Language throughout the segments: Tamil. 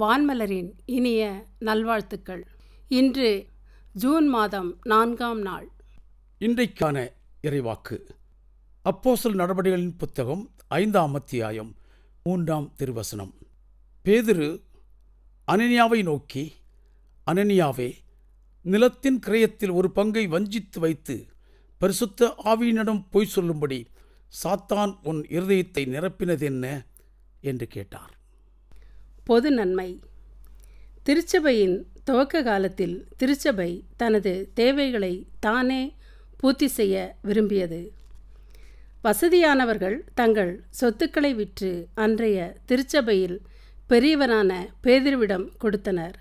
வான்மலரின் இனிய நல்வாழ்த்துக்கள் இன்று ஜூன் மாதம் நான்காம் நாள் இன்றைக்கான இறைவாக்கு அப்போசல் நடவடிக்கைகளின் புத்தகம் ஐந்தாம் அத்தியாயம் மூன்றாம் திருவசனம் பேதிரு அனனியாவை நோக்கி அனனியாவே நிலத்தின் கிரயத்தில் ஒரு பங்கை வஞ்சித்து வைத்து பரிசுத்த ஆவியினிடம் பொய் சொல்லும்படி சாத்தான் உன் இருதயத்தை நிரப்பினதென்ன என்று கேட்டார் பொது நன்மை திருச்சபையின் துவக்க காலத்தில் திருச்சபை தனது தேவைகளை தானே பூர்த்தி செய்ய விரும்பியது வசதியானவர்கள் தங்கள் சொத்துக்களை விற்று அன்றைய திருச்சபையில் பெரியவரான பேதிருவிடம் கொடுத்தனர்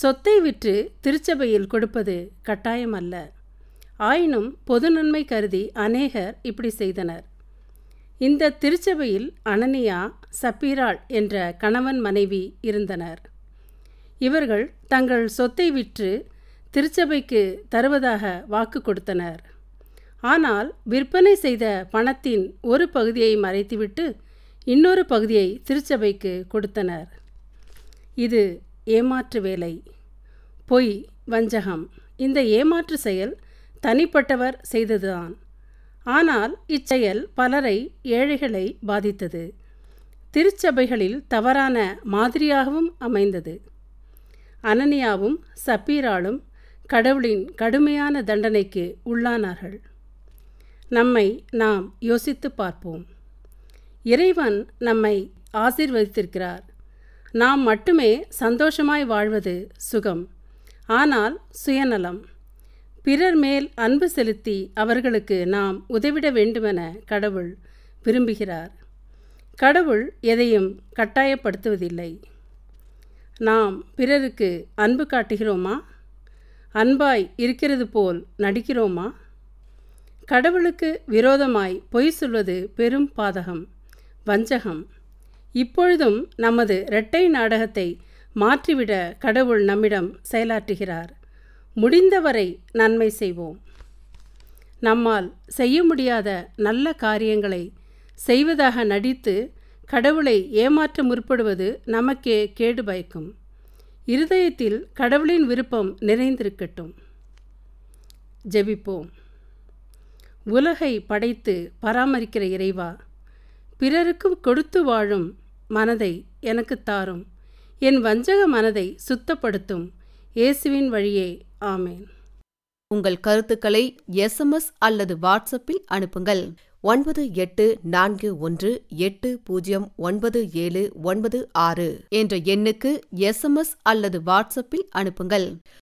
சொத்தை விற்று திருச்சபையில் கொடுப்பது கட்டாயம் அல்ல ஆயினும் பொது நன்மை கருதி அநேகர் இப்படி செய்தனர் இந்த திருச்சபையில் அனனியா சப்பீராள் என்ற கணவன் மனைவி இருந்தனர் இவர்கள் தங்கள் சொத்தை விற்று திருச்சபைக்கு தருவதாக வாக்கு கொடுத்தனர் ஆனால் விற்பனை செய்த பணத்தின் ஒரு பகுதியை மறைத்துவிட்டு இன்னொரு பகுதியை திருச்சபைக்கு கொடுத்தனர் இது ஏமாற்று வேலை பொய் வஞ்சகம் இந்த ஏமாற்று செயல் தனிப்பட்டவர் செய்ததுதான் ஆனால் இச்செயல் பலரை ஏழைகளை பாதித்தது திருச்சபைகளில் தவறான மாதிரியாகவும் அமைந்தது அனனியாவும் சப்பீராலும் கடவுளின் கடுமையான தண்டனைக்கு உள்ளானார்கள் நம்மை நாம் யோசித்து பார்ப்போம் இறைவன் நம்மை ஆசீர்வதித்திருக்கிறார் நாம் மட்டுமே சந்தோஷமாய் வாழ்வது சுகம் ஆனால் சுயநலம் பிறர் மேல் அன்பு செலுத்தி அவர்களுக்கு நாம் உதவிட வேண்டுமென கடவுள் விரும்புகிறார் கடவுள் எதையும் கட்டாயப்படுத்துவதில்லை நாம் பிறருக்கு அன்பு காட்டுகிறோமா அன்பாய் இருக்கிறது போல் நடிக்கிறோமா கடவுளுக்கு விரோதமாய் பொய் சொல்வது பெரும் பாதகம் வஞ்சகம் இப்பொழுதும் நமது இரட்டை நாடகத்தை மாற்றிவிட கடவுள் நம்மிடம் செயலாற்றுகிறார் முடிந்தவரை நன்மை செய்வோம் நம்மால் செய்ய முடியாத நல்ல காரியங்களை செய்வதாக நடித்து கடவுளை ஏமாற்ற முற்படுவது நமக்கே கேடு பயக்கும் இருதயத்தில் கடவுளின் விருப்பம் நிறைந்திருக்கட்டும் ஜெபிப்போம் உலகை படைத்து பராமரிக்கிற இறைவா பிறருக்கும் கொடுத்து வாழும் மனதை எனக்கு தாரும் என் வஞ்சக மனதை சுத்தப்படுத்தும் இயேசுவின் வழியே ஆமேன் உங்கள் கருத்துக்களை எஸ்எம்எஸ் அல்லது வாட்ஸ்அப்பில் அனுப்புங்கள் ஒன்பது எட்டு நான்கு ஒன்று எட்டு பூஜ்ஜியம் ஒன்பது ஏழு ஒன்பது ஆறு என்ற எண்ணுக்கு எஸ்எம்எஸ் அல்லது வாட்ஸ்அப்பில் அனுப்புங்கள்